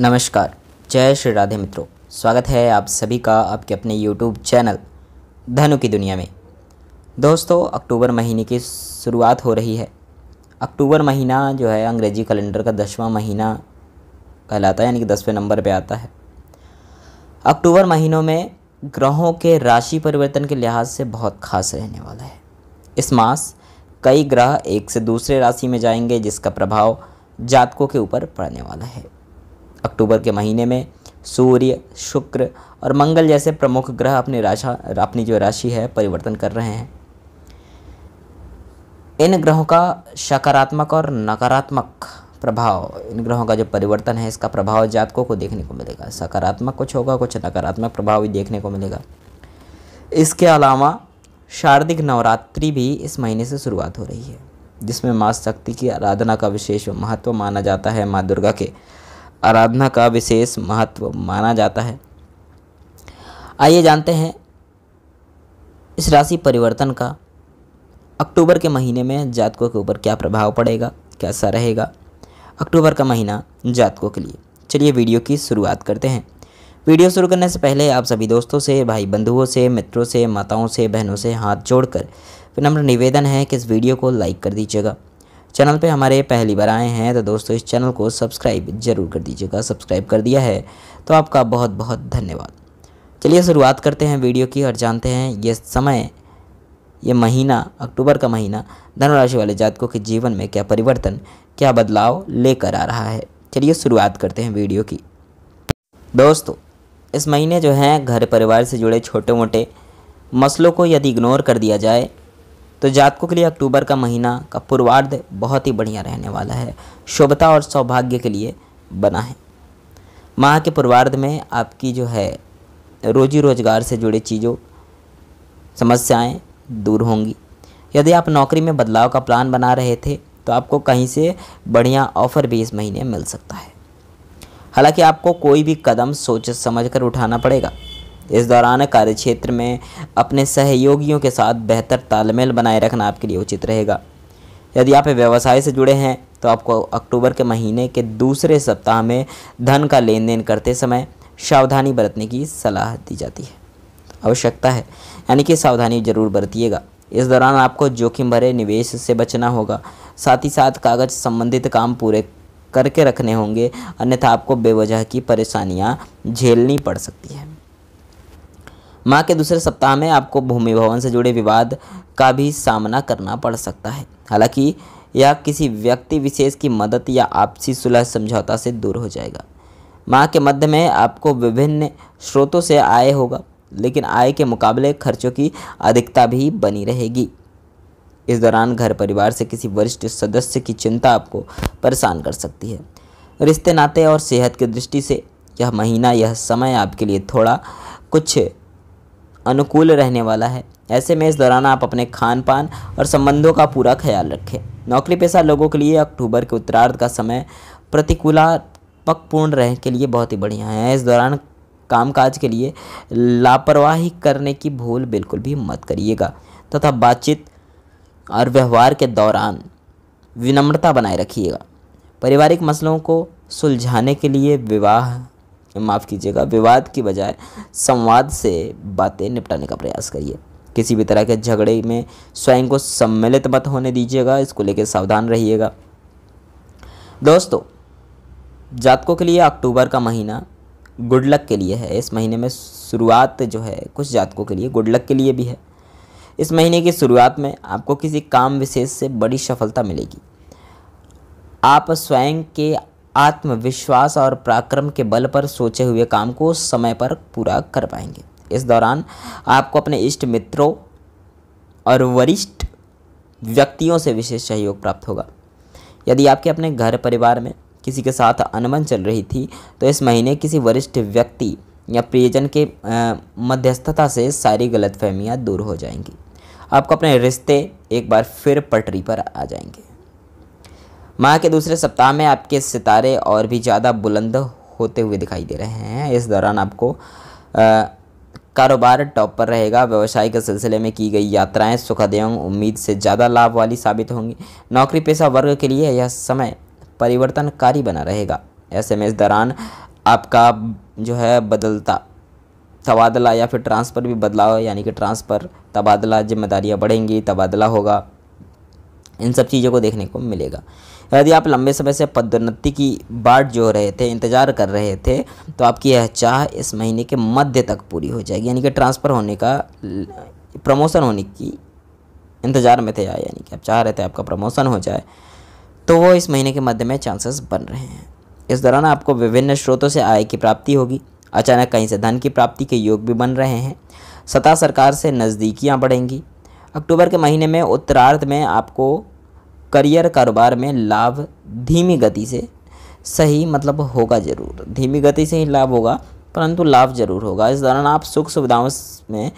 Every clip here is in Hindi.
नमस्कार जय श्री राधे मित्रों स्वागत है आप सभी का आपके अपने यूट्यूब चैनल धनु की दुनिया में दोस्तों अक्टूबर महीने की शुरुआत हो रही है अक्टूबर महीना जो है अंग्रेजी कैलेंडर का दसवां महीना कहलाता है यानी कि दसवें नंबर पे आता है अक्टूबर महीनों में ग्रहों के राशि परिवर्तन के लिहाज से बहुत खास रहने वाला है इस मास कई ग्रह एक से दूसरे राशि में जाएंगे जिसका प्रभाव जातकों के ऊपर पड़ने वाला है अक्टूबर के महीने में सूर्य शुक्र और मंगल जैसे प्रमुख ग्रह अपनी राशा अपनी जो राशि है परिवर्तन कर रहे हैं इन ग्रहों का सकारात्मक और नकारात्मक प्रभाव इन ग्रहों का जो परिवर्तन है इसका प्रभाव जातकों को देखने को मिलेगा सकारात्मक कुछ होगा कुछ नकारात्मक प्रभाव भी देखने को मिलेगा इसके अलावा शारदिक नवरात्रि भी इस महीने से शुरुआत हो रही है जिसमें माँ शक्ति की आराधना का विशेष महत्व माना जाता है माँ दुर्गा के आराधना का विशेष महत्व माना जाता है आइए जानते हैं इस राशि परिवर्तन का अक्टूबर के महीने में जातकों के ऊपर क्या प्रभाव पड़ेगा कैसा रहेगा अक्टूबर का महीना जातकों के लिए चलिए वीडियो की शुरुआत करते हैं वीडियो शुरू करने से पहले आप सभी दोस्तों से भाई बंधुओं से मित्रों से माताओं से बहनों से हाथ जोड़कर विनम्र निवेदन है कि इस वीडियो को लाइक कर दीजिएगा चैनल पे हमारे पहली बार आए हैं तो दोस्तों इस चैनल को सब्सक्राइब जरूर कर दीजिएगा सब्सक्राइब कर दिया है तो आपका बहुत बहुत धन्यवाद चलिए शुरुआत करते हैं वीडियो की और जानते हैं ये समय ये महीना अक्टूबर का महीना धनुराशि वाले जातकों के जीवन में क्या परिवर्तन क्या बदलाव लेकर आ रहा है चलिए शुरुआत करते हैं वीडियो की दोस्तों इस महीने जो हैं घर परिवार से जुड़े छोटे मोटे मसलों को यदि इग्नोर कर दिया जाए तो जातकों के लिए अक्टूबर का महीना का पूर्वार्ध बहुत ही बढ़िया रहने वाला है शुभता और सौभाग्य के लिए बना है माह के पूर्वार्ध में आपकी जो है रोजी रोजगार से जुड़े चीज़ों समस्याएं दूर होंगी यदि आप नौकरी में बदलाव का प्लान बना रहे थे तो आपको कहीं से बढ़िया ऑफर भी इस महीने मिल सकता है हालांकि आपको कोई भी कदम सोच समझ कर उठाना पड़ेगा इस दौरान कार्यक्षेत्र में अपने सहयोगियों के साथ बेहतर तालमेल बनाए रखना आपके लिए उचित रहेगा यदि आप व्यवसाय से जुड़े हैं तो आपको अक्टूबर के महीने के दूसरे सप्ताह में धन का लेन देन करते समय सावधानी बरतने की सलाह दी जाती है आवश्यकता है यानी कि सावधानी जरूर बरतिएगा इस दौरान आपको जोखिम भरे निवेश से बचना होगा साथ ही साथ कागज संबंधित काम पूरे करके रखने होंगे अन्यथा आपको बेवजह की परेशानियाँ झेलनी पड़ सकती है माह के दूसरे सप्ताह में आपको भूमि भवन से जुड़े विवाद का भी सामना करना पड़ सकता है हालांकि यह किसी व्यक्ति विशेष की मदद या आपसी सुलह समझौता से दूर हो जाएगा माह के मध्य में आपको विभिन्न स्रोतों से आय होगा लेकिन आय के मुकाबले खर्चों की अधिकता भी बनी रहेगी इस दौरान घर परिवार से किसी वरिष्ठ सदस्य की चिंता आपको परेशान कर सकती है रिश्ते नाते और सेहत की दृष्टि से यह महीना यह समय आपके लिए थोड़ा कुछ अनुकूल रहने वाला है ऐसे में इस दौरान आप अपने खान पान और संबंधों का पूरा ख्याल रखें नौकरी पेशा लोगों के लिए अक्टूबर के उत्तरार्ध का समय प्रतिकूलात्मक पूर्ण रहने के लिए बहुत ही बढ़िया है इस दौरान कामकाज के लिए लापरवाही करने की भूल बिल्कुल भी मत करिएगा तथा बातचीत और व्यवहार के दौरान विनम्रता बनाए रखिएगा पारिवारिक मसलों को सुलझाने के लिए विवाह माफ़ कीजिएगा विवाद की बजाय संवाद से बातें निपटाने का प्रयास करिए किसी भी तरह के झगड़े में स्वयं को सम्मिलित मत होने दीजिएगा इसको लेकर सावधान रहिएगा दोस्तों जातकों के लिए अक्टूबर का महीना गुड लक के लिए है इस महीने में शुरुआत जो है कुछ जातकों के लिए गुड लक के लिए भी है इस महीने की शुरुआत में आपको किसी काम विशेष से बड़ी सफलता मिलेगी आप स्वयं के आत्मविश्वास और पराक्रम के बल पर सोचे हुए काम को समय पर पूरा कर पाएंगे इस दौरान आपको अपने इष्ट मित्रों और वरिष्ठ व्यक्तियों से विशेष सहयोग प्राप्त होगा यदि आपके अपने घर परिवार में किसी के साथ अनबन चल रही थी तो इस महीने किसी वरिष्ठ व्यक्ति या प्रियजन के मध्यस्थता से सारी गलतफहमियां दूर हो जाएंगी आपको अपने रिश्ते एक बार फिर पटरी पर आ जाएंगे माह के दूसरे सप्ताह में आपके सितारे और भी ज़्यादा बुलंद होते हुए दिखाई दे रहे हैं इस दौरान आपको कारोबार टॉप पर रहेगा व्यवसाय के सिलसिले में की गई यात्राएं सुखद एवं उम्मीद से ज़्यादा लाभ वाली साबित होंगी नौकरी पेशा वर्ग के लिए यह समय परिवर्तनकारी बना रहेगा ऐसे में इस दौरान आपका जो है बदलता तबादला या फिर ट्रांसफ़र भी बदलाव यानी कि ट्रांसफ़र तबादला जिम्मेदारियाँ बढ़ेंगी तबादला होगा इन सब चीज़ों को देखने को मिलेगा तो यदि आप लंबे समय से पदोन्नति की बाट जो रहे थे इंतज़ार कर रहे थे तो आपकी यह चाह इस महीने के मध्य तक पूरी हो जाएगी यानी कि ट्रांसफ़र होने का प्रमोशन होने की इंतज़ार में थे यानी कि आप चाह रहे थे आपका प्रमोशन हो जाए तो वो इस महीने के मध्य में चांसेस बन रहे हैं इस दौरान आपको विभिन्न स्रोतों से आय की प्राप्ति होगी अचानक कहीं से धन की प्राप्ति के योग भी बन रहे हैं सता सरकार से नज़दीकियाँ बढ़ेंगी अक्टूबर के महीने में उत्तरार्ध में आपको करियर कारोबार में लाभ धीमी गति से सही मतलब होगा ज़रूर धीमी गति से ही लाभ होगा परंतु लाभ जरूर होगा इस दौरान आप सुख सुविधाओं में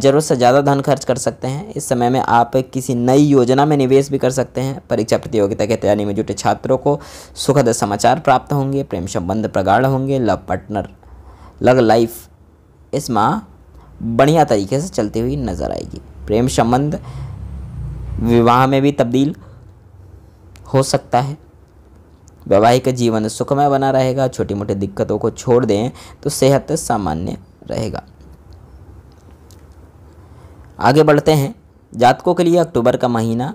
ज़रूरत से ज़्यादा धन खर्च कर सकते हैं इस समय में आप किसी नई योजना में निवेश भी कर सकते हैं परीक्षा प्रतियोगिता की तैयारी में जुटे छात्रों को सुखद समाचार प्राप्त होंगे प्रेम संबंध प्रगाढ़ होंगे लव पार्टनर लग लाइफ इस माह बढ़िया तरीके से चलती हुई नजर आएगी प्रेम संबंध विवाह में भी तब्दील हो सकता है वैवाहिक जीवन सुखमय बना रहेगा छोटी मोटी दिक्कतों को छोड़ दें तो सेहत सामान्य रहेगा आगे बढ़ते हैं जातकों के लिए अक्टूबर का महीना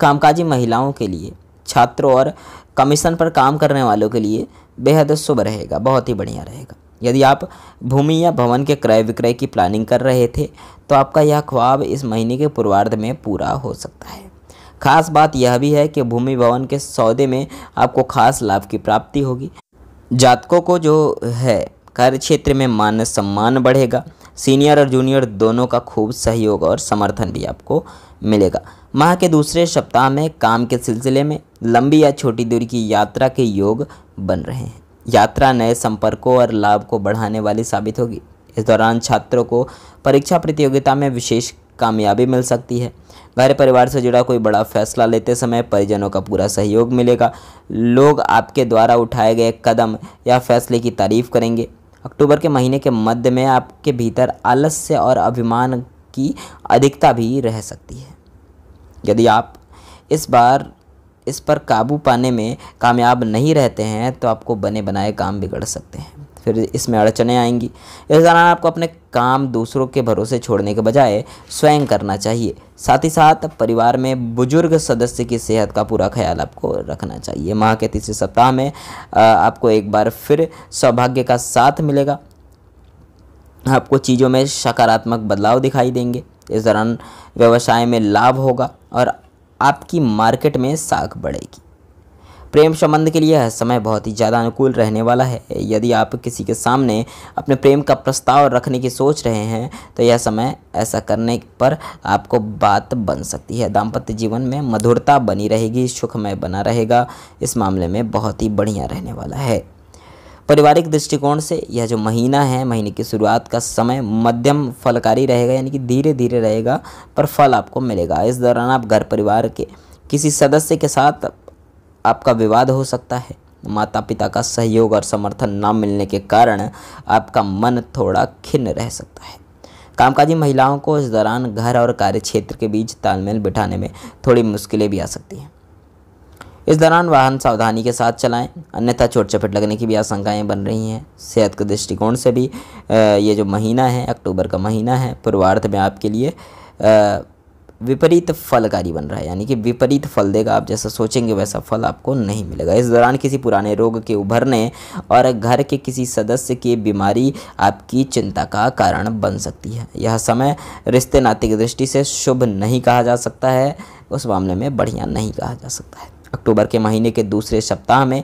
कामकाजी महिलाओं के लिए छात्रों और कमीशन पर काम करने वालों के लिए बेहद शुभ रहेगा बहुत ही बढ़िया रहेगा यदि आप भूमि या भवन के क्रय विक्रय की प्लानिंग कर रहे थे तो आपका यह ख्वाब इस महीने के पूर्वार्ध में पूरा हो सकता है खास बात यह भी है कि भूमि भवन के सौदे में आपको खास लाभ की प्राप्ति होगी जातकों को जो है कार्य क्षेत्र में मान सम्मान बढ़ेगा सीनियर और जूनियर दोनों का खूब सहयोग और समर्थन भी आपको मिलेगा माह के दूसरे सप्ताह में काम के सिलसिले में लंबी या छोटी दूरी की यात्रा के योग बन रहे हैं यात्रा नए संपर्कों और लाभ को बढ़ाने वाली साबित होगी इस दौरान छात्रों को परीक्षा प्रतियोगिता में विशेष कामयाबी मिल सकती है घर परिवार से जुड़ा कोई बड़ा फैसला लेते समय परिजनों का पूरा सहयोग मिलेगा लोग आपके द्वारा उठाए गए कदम या फैसले की तारीफ करेंगे अक्टूबर के महीने के मध्य में आपके भीतर आलस्य और अभिमान की अधिकता भी रह सकती है यदि आप इस बार इस पर काबू पाने में कामयाब नहीं रहते हैं तो आपको बने बनाए काम बिगड़ सकते हैं फिर इसमें अड़चने आएंगी इस दौरान आपको अपने काम दूसरों के भरोसे छोड़ने के बजाय स्वयं करना चाहिए साथ ही साथ परिवार में बुजुर्ग सदस्य की सेहत का पूरा ख्याल आपको रखना चाहिए माह के तीसरे सप्ताह में आपको एक बार फिर सौभाग्य का साथ मिलेगा आपको चीज़ों में सकारात्मक बदलाव दिखाई देंगे इस दौरान व्यवसाय में लाभ होगा और आपकी मार्केट में साख बढ़ेगी प्रेम संबंध के लिए यह समय बहुत ही ज़्यादा अनुकूल रहने वाला है यदि आप किसी के सामने अपने प्रेम का प्रस्ताव रखने की सोच रहे हैं तो यह समय ऐसा करने पर आपको बात बन सकती है दाम्पत्य जीवन में मधुरता बनी रहेगी सुखमय बना रहेगा इस मामले में बहुत ही बढ़िया रहने वाला है पारिवारिक दृष्टिकोण से यह जो महीना है महीने की शुरुआत का समय मध्यम फलकारी रहेगा यानी कि धीरे धीरे रहेगा पर फल आपको मिलेगा इस दौरान आप घर परिवार के किसी सदस्य के साथ आपका विवाद हो सकता है माता पिता का सहयोग और समर्थन न मिलने के कारण आपका मन थोड़ा खिन्न रह सकता है कामकाजी महिलाओं को इस दौरान घर और कार्य क्षेत्र के बीच तालमेल बिठाने में थोड़ी मुश्किलें भी आ सकती हैं इस दौरान वाहन सावधानी के साथ चलाएं अन्यथा चोट चपेट लगने की भी आशंकाएं बन रही हैं सेहत के दृष्टिकोण से भी ये जो महीना है अक्टूबर का महीना है पूर्वार्ध में आपके लिए विपरीत फलकारी बन रहा है यानी कि विपरीत फल देगा आप जैसा सोचेंगे वैसा फल आपको नहीं मिलेगा इस दौरान किसी पुराने रोग के उभरने और घर के किसी सदस्य की बीमारी आपकी चिंता का कारण बन सकती है यह समय रिश्ते नाते की दृष्टि से शुभ नहीं कहा जा सकता है उस मामले में बढ़िया नहीं कहा जा सकता है अक्टूबर के महीने के दूसरे सप्ताह में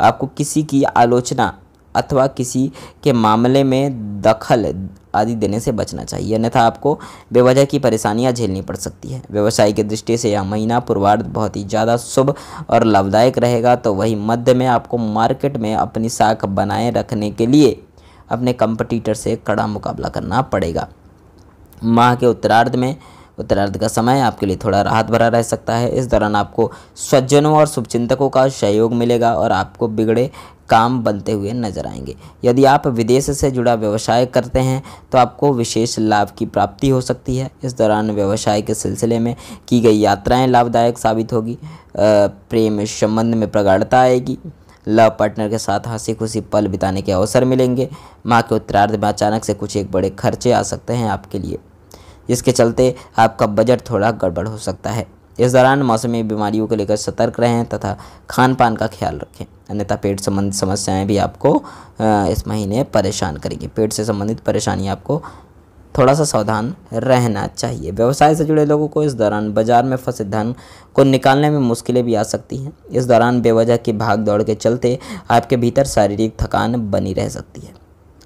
आपको किसी की आलोचना अथवा किसी के मामले में दखल आदि देने से बचना चाहिए अन्यथा आपको बेवजह की परेशानियां झेलनी पड़ सकती है व्यवसाय की दृष्टि से यह महीना पूर्वार्ध बहुत ही ज़्यादा शुभ और लाभदायक रहेगा तो वही मध्य में आपको मार्केट में अपनी साख बनाए रखने के लिए अपने कंपटीटर से कड़ा मुकाबला करना पड़ेगा माह के उत्तरार्ध में उत्तरार्ध का समय आपके लिए थोड़ा राहत भरा रह सकता है इस दौरान आपको स्वजनों और शुभचिंतकों का सहयोग मिलेगा और आपको बिगड़े काम बनते हुए नजर आएंगे यदि आप विदेश से जुड़ा व्यवसाय करते हैं तो आपको विशेष लाभ की प्राप्ति हो सकती है इस दौरान व्यवसाय के सिलसिले में की गई यात्राएं लाभदायक साबित होगी प्रेम संबंध में प्रगाढ़ता आएगी लव पार्टनर के साथ हंसी खुशी पल बिताने के अवसर मिलेंगे माँ के उत्तरार्ध में अचानक से कुछ एक बड़े खर्चे आ सकते हैं आपके लिए जिसके चलते आपका बजट थोड़ा गड़बड़ हो सकता है इस दौरान मौसमी बीमारियों को लेकर सतर्क रहें तथा खान पान का ख्याल रखें अन्यथा पेट संबंधित समस्याएं भी आपको इस महीने परेशान करेंगी पेट से संबंधित परेशानी आपको थोड़ा सा सावधान रहना चाहिए व्यवसाय से जुड़े लोगों को इस दौरान बाजार में फंसे धन को निकालने में मुश्किलें भी आ सकती हैं इस दौरान बेवजह की भाग दौड़ के चलते आपके भीतर शारीरिक थकान बनी रह सकती है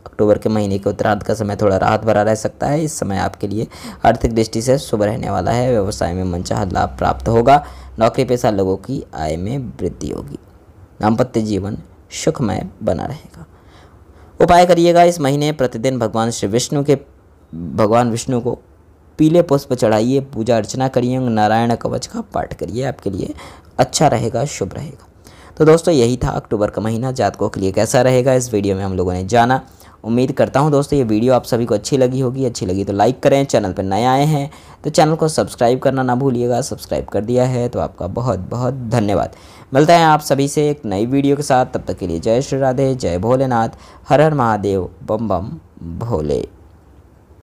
अक्टूबर के महीने के उत्तरार्ध का समय थोड़ा राहत भरा रह सकता है इस समय आपके लिए आर्थिक दृष्टि से शुभ रहने वाला है व्यवसाय में मनचाह लाभ प्राप्त होगा नौकरी पेशा लोगों की आय में वृद्धि होगी दाम्पत्य जीवन सुखमय बना रहेगा उपाय करिएगा इस महीने प्रतिदिन भगवान श्री विष्णु के भगवान विष्णु को पीले पुष्प चढ़ाइए पूजा अर्चना करिए नारायण कवच का पाठ करिए आपके लिए अच्छा रहेगा शुभ रहेगा तो दोस्तों यही था अक्टूबर का महीना जातकों के लिए कैसा रहेगा इस वीडियो में हम लोगों ने जाना उम्मीद करता हूँ दोस्तों ये वीडियो आप सभी को अच्छी लगी होगी अच्छी लगी तो लाइक करें चैनल पर नए आए हैं तो चैनल को सब्सक्राइब करना ना भूलिएगा सब्सक्राइब कर दिया है तो आपका बहुत बहुत धन्यवाद मिलते हैं आप सभी से एक नई वीडियो के साथ तब तक के लिए जय श्री राधे जय भोलेनाथ हर हर महादेव बम बम भोले